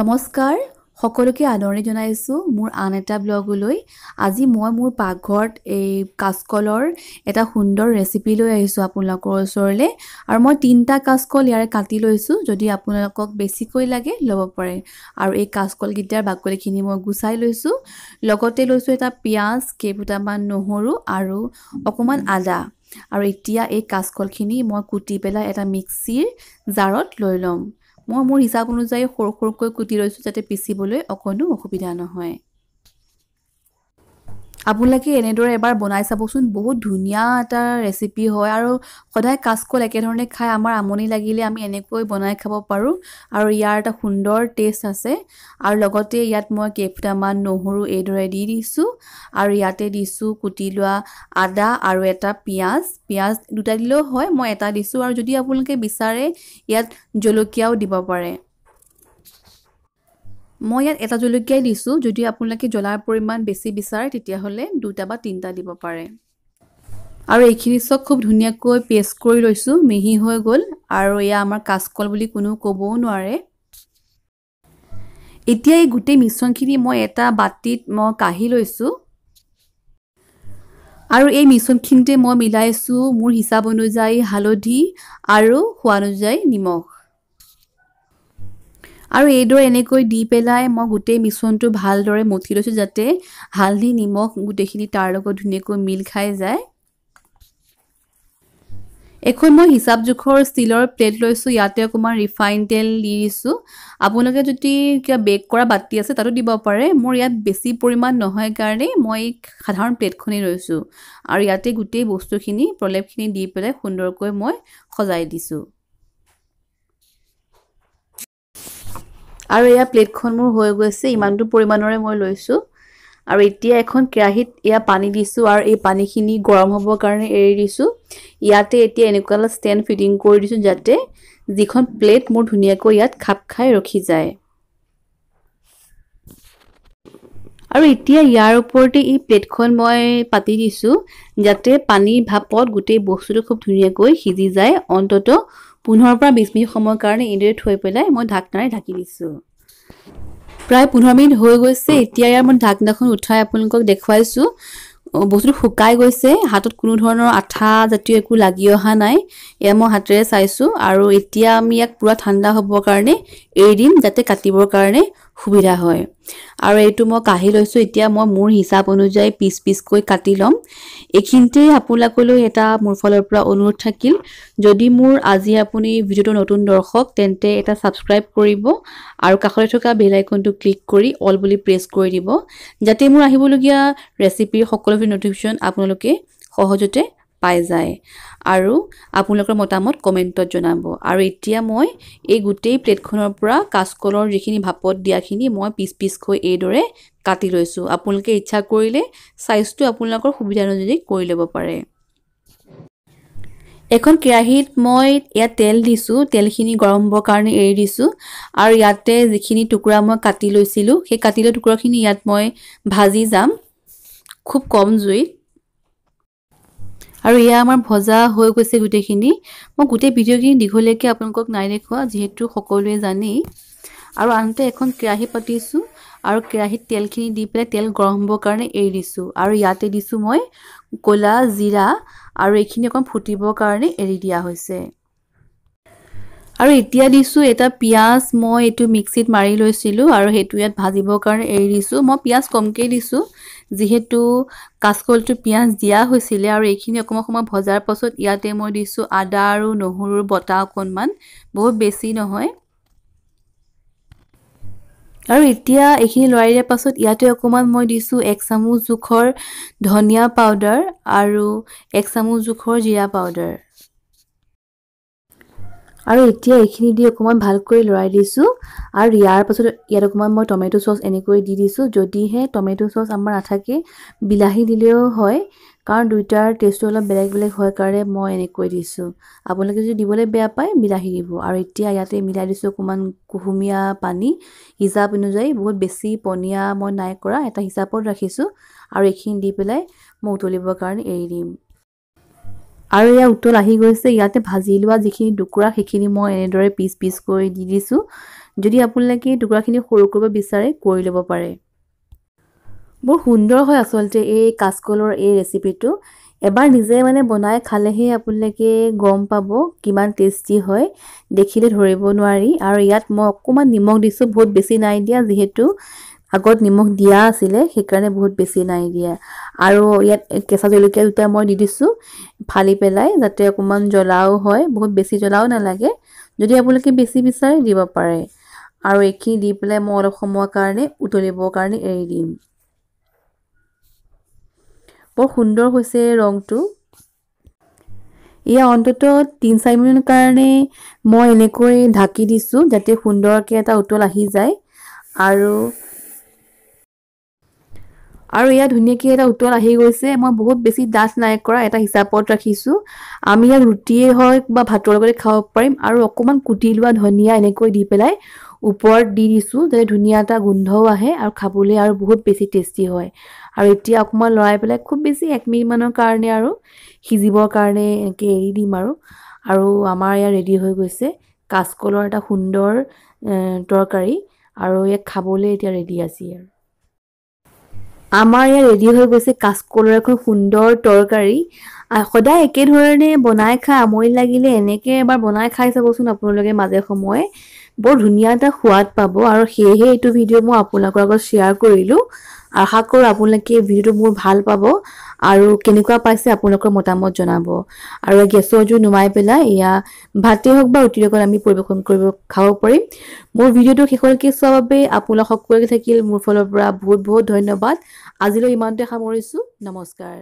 নমস্কাৰ সকলোকে আদৰণি জনাইছোঁ মোৰ আন এটা ব্লগলৈ আজি মই মোৰ পাকঘৰত এই কাচকলৰ এটা সুন্দৰ ৰেচিপি লৈ আহিছোঁ আপোনালোকৰ ওচৰলৈ আৰু মই তিনিটা কাচকল ইয়াৰে কাটি লৈছোঁ যদি আপোনালোকক বেছিকৈ লাগে ল'ব পাৰে আৰু এই কাচকলকেইটাৰ বাকলিখিনি মই গুচাই লৈছোঁ লগতে লৈছোঁ এটা পিঁয়াজ কেইফুটামান নহৰু আৰু অকণমান আদা আৰু এতিয়া এই কাচকলখিনি মই কুটি পেলাই এটা মিক্সিৰ জাৰত লৈ ল'ম মই মোৰ হিচাপ অনুযায়ী সৰু সৰুকৈ কুটি লৈছোঁ যাতে পিচিবলৈ অকণো অসুবিধা নহয় আপোনালোকে এনেদৰে এবাৰ বনাই চাবচোন বহুত ধুনীয়া এটা ৰেচিপি হয় আৰু সদায় কাচকল একেধৰণে খাই আমাৰ আমনি লাগিলে আমি এনেকৈ বনাই খাব পাৰোঁ আৰু ইয়াৰ এটা সুন্দৰ টেষ্ট আছে আৰু লগতে ইয়াত মই কেইফুটামান নহৰু এইদৰে দি দিছোঁ আৰু ইয়াতে দিছোঁ কুটি লোৱা আদা আৰু এটা পিঁয়াজ পিঁয়াজ দুটা দিলেও হয় মই এটা দিছোঁ আৰু যদি আপোনালোকে বিচাৰে ইয়াত জলকীয়াও দিব পাৰে মই ইয়াত এটা জলকীয়াই দিছোঁ যদি আপোনালোকে জ্বলাৰ পৰিমাণ বেছি বিচাৰে তেতিয়াহ'লে দুটা বা তিনিটা দিব পাৰে আৰু এইখিনি চব খুব ধুনীয়াকৈ পেষ্ট কৰি লৈছোঁ মিহি হৈ গ'ল আৰু এয়া আমাৰ কাচকল বুলি কোনো ক'বও নোৱাৰে এতিয়া এই গোটেই মিশ্ৰণখিনি মই এটা বাতিত মই কাঢ়ি লৈছোঁ আৰু এই মিশ্ৰণখিনিতে মই মিলাইছোঁ মোৰ হিচাপ অনুযায়ী হালধি আৰু সোৱাদ অনুযায়ী নিমখ আৰু এইদৰে এনেকৈ দি পেলাই মই গোটেই মিশ্ৰণটো ভালদৰে মঠি লৈছোঁ যাতে হালধি নিমখ গোটেইখিনি তাৰ লগত ধুনীয়াকৈ মিল খাই যায় এখন মই হিচাপ জোখৰ ষ্টিলৰ প্লেট লৈছোঁ ইয়াতে অকণমান ৰিফাইন তেল দি দিছোঁ আপোনালোকে যদি কিবা বেক কৰা বাতি আছে তাতো দিব পাৰে মোৰ ইয়াত বেছি পৰিমাণ নহয় কাৰণে মই সাধাৰণ প্লেটখনেই লৈছোঁ আৰু ইয়াতে গোটেই বস্তুখিনি প্ৰলেপখিনি দি পেলাই সুন্দৰকৈ মই সজাই দিছোঁ আৰু এয়া প্লেটখন মোৰ হৈ গৈছে ইমানটো পৰিমাণৰে মই লৈছোঁ আৰু এতিয়া এখন কেৰাহীত এয়া পানী দিছোঁ আৰু এই পানীখিনি গৰম হ'বৰ কাৰণে এৰি দিছোঁ ইয়াতে এতিয়া এনেকুৱা এটা ষ্টেণ্ড ফিটিং কৰি দিছোঁ যাতে যিখন প্লেট মোৰ ধুনীয়াকৈ ইয়াত খাপ খাই ৰখি যায় আৰু এতিয়া ইয়াৰ ওপৰতে এই প্লেটখন মই পাতি দিছোঁ যাতে পানীৰ ভাপত গোটেই বস্তুটো খুব ধুনীয়াকৈ সিজি যায় অন্ততঃ পোন্ধৰৰ পৰা বিছ মিনিট সময়ৰ কাৰণে এইদৰে থৈ পেলাই মই ঢাকনাৰে ঢাকি দিছোঁ প্ৰায় পোন্ধৰ মিনিট হৈ গৈছে এতিয়া ইয়াৰ মই ঢাকনাখন উঠাই আপোনালোকক দেখুৱাইছোঁ বস্তুটো শুকাই গৈছে হাতত কোনো ধৰণৰ আঠা জাতীয় একো লাগি অহা নাই এয়া মই হাতেৰে চাইছোঁ আৰু এতিয়া আমি ইয়াক পূৰা ঠাণ্ডা হ'বৰ কাৰণে এৰি দিম যাতে কাটিবৰ কাৰণে সুবিধা হয় আৰু এইটো মই কাঢ়ি লৈছোঁ এতিয়া মই মোৰ হিচাপ অনুযায়ী পিচ পিচকৈ কাটি ল'ম এইখিনিতেই আপোনালোকলৈ এটা মোৰ ফালৰ পৰা অনুৰোধ থাকিল যদি মোৰ আজি আপুনি ভিডিঅ'টো নতুন দৰ্শক তেন্তে এটা ছাবস্ক্ৰাইব কৰিব আৰু কাষতে থকা বেল আইকনটো ক্লিক কৰি অল বুলি প্ৰেছ কৰি দিব যাতে মোৰ আহিবলগীয়া ৰেচিপিৰ সকলোবোৰ নটিফিকেশ্যন আপোনালোকে সহজতে পাই যায় আৰু আপোনালোকৰ মতামত কমেণ্টত জনাব আৰু এতিয়া মই এই গোটেই প্লেটখনৰ পৰা কাচকলৰ যিখিনি ভাপত দিয়াখিনি মই পিচ পিচকৈ এইদৰে কাটি লৈছোঁ আপোনালোকে ইচ্ছা কৰিলে চাইজটো আপোনালোকৰ সুবিধা অনুযায়ী কৰি ল'ব পাৰে এখন কেৰাহীত মই ইয়াত তেল দিছোঁ তেলখিনি গৰম হ'বৰ কাৰণে এৰি দিছোঁ আৰু ইয়াতে যিখিনি টুকুৰা মই কাটি লৈছিলোঁ সেই কাটি লোৱা টুকুৰাখিনি ইয়াত মই ভাজি যাম খুব কম জুইত আৰু এয়া আমাৰ ভজা হৈ গৈছে গোটেইখিনি মই গোটেই ভিডিঅ'খিনি দীঘলীয়াকৈ আপোনালোকক নাই দেখুওৱা যিহেতু সকলোৱে জানেই আৰু আনহাতে এখন কেৰাহী পাতিছোঁ আৰু কেৰাহীত তেলখিনি দি পেলাই তেল গৰম হ'বৰ কাৰণে এৰি দিছোঁ আৰু ইয়াতে দিছোঁ মই ক'লা জিৰা আৰু এইখিনি অকণ ফুটিবৰ কাৰণে এৰি দিয়া হৈছে আৰু এতিয়া দিছোঁ এটা পিঁয়াজ মই এইটো মিক্সিত মাৰি লৈছিলোঁ আৰু সেইটো ইয়াত ভাজিবৰ কাৰণে এৰি দিছোঁ মই পিঁয়াজ কমকৈ দিছোঁ যিহেতু কাচকলটো পিঁয়াজ দিয়া হৈছিলে আৰু এইখিনি অকণমান সময় ভজাৰ পাছত ইয়াতে মই দিছোঁ আদা আৰু নহৰুৰ বটা অকণমান বহুত বেছি নহয় আৰু এতিয়া এইখিনি লৰাই দিয়াৰ পাছত ইয়াতে অকণমান মই দিছোঁ এক চামুচ জোখৰ ধনিয়া পাউডাৰ আৰু এক চামুচ জোখৰ জিৰা পাউডাৰ আৰু এতিয়া এইখিনি দি অকণমান ভালকৈ লৰাই দিছোঁ আৰু ইয়াৰ পাছত ইয়াত অকণমান মই টমেটো চচ এনেকৈ দি দিছোঁ যদিহে টমেটো চচ আমাৰ নাথাকে বিলাহী দিলেও হয় কাৰণ দুইটাৰ টেষ্টটো অলপ বেলেগ বেলেগ হয় কাৰণে মই এনেকৈ দিছোঁ আপোনালোকে যদি দিবলৈ বেয়া পায় বিলাহী দিব আৰু এতিয়া ইয়াতে মিলাই দিছোঁ অকণমান কুহুমীয়া পানী হিচাপ অনুযায়ী বহুত বেছি পনীয়া মই নাই কৰা এটা হিচাপত ৰাখিছোঁ আৰু এইখিনি দি পেলাই মই উতলিবৰ কাৰণে এৰি দিম আৰু ইয়াৰ উতল আহি গৈছে ইয়াতে ভাজি লোৱা যিখিনি টুকুৰা সেইখিনি মই এনেদৰে পিচ পিচ কৰি দি দিছোঁ যদি আপোনালোকে এই টুকুৰাখিনি সৰু কৰিব বিচাৰে কৰি ল'ব পাৰে বৰ সুন্দৰ হয় আচলতে এই কাচকলৰ এই ৰেচিপিটো এবাৰ নিজে মানে বনাই খালেহে আপোনালোকে গম পাব কিমান টেষ্টি হয় দেখিলে ধৰিব নোৱাৰি আৰু ইয়াত মই অকণমান নিমখ দিছোঁ বহুত বেছি নাই দিয়া যিহেতু আগত নিমখ দিয়া আছিলে সেইকাৰণে বহুত বেছি নাই দিয়া আৰু ইয়াত কেঁচা জলকীয়া দুটা মই দি দিছোঁ ফালি পেলাই যাতে অকণমান জ্বলাও হয় বহুত বেছি জ্বলাও নালাগে যদি আপোনালোকে বেছি বিচাৰে দিব পাৰে আৰু এইখিনি দি পেলাই মই অলপ সময়ৰ কাৰণে উতলিবৰ কাৰণে এৰি দিম বৰ সুন্দৰ হৈছে ৰংটো এয়া অন্ততঃ তিনি চাৰি মিনিটৰ কাৰণে মই এনেকৈ ঢাকি দিছোঁ যাতে সুন্দৰকৈ এটা উতল আহি যায় আৰু আৰু ইয়াত ধুনীয়াকৈ এটা উতল আহি গৈছে মই বহুত বেছি ডাঠ নাই কৰা এটা হিচাপত ৰাখিছোঁ আমি ইয়াক ৰুটিয়েই হওক বা ভাতৰ লগতে খাব পাৰিম আৰু অকণমান কুটি লোৱা ধনিয়া এনেকৈ দি পেলাই ওপৰত দি দিছোঁ যাতে ধুনীয়া এটা গোন্ধও আহে আৰু খাবলৈ আৰু বহুত বেছি টেষ্টি হয় আৰু এতিয়া অকণমান লৰাই পেলাই খুব বেছি এক মিনিটমানৰ কাৰণে আৰু সিজিবৰ কাৰণে এনেকৈ এৰি দিম আৰু আৰু আমাৰ ইয়াত ৰেডি হৈ গৈছে কাচকলৰ এটা সুন্দৰ তৰকাৰী আৰু ইয়াক খাবলৈ এতিয়া ৰেডি আছে আৰু আমাৰ ইয়াত ৰেডি হৈ গৈছে কাচকলৰ এখন সুন্দৰ তৰকাৰী সদায় একেধৰণে বনাই খাই আমনি লাগিলে এনেকে এবাৰ বনাই খাই চাবচোন আপোনালোকে মাজে সময়ে বৰ ধুনীয়া এটা সোৱাদ পাব আৰু সেয়েহে এইটো ভিডিঅ' মই আপোনালোকৰ আগত শ্বেয়াৰ কৰিলোঁ আশা কৰোঁ আপোনালোকে ভিডিঅ'টো মোৰ ভাল পাব আৰু কেনেকুৱা পাইছে আপোনালোকৰ মতামত জনাব আৰু গেছৰ জুই নুমাই পেলাই এয়া ভাতেই হওক বা ৰুটিৰ লগত আমি পৰিৱেশন কৰিব খাব পাৰিম মোৰ ভিডিঅ'টো শেষলৈকে চোৱাৰ বাবে আপোনালোক সকলোকে থাকিল মোৰ ফালৰ পৰা বহুত বহুত ধন্যবাদ আজিলৈ ইমানতে সামৰিছোঁ নমস্কাৰ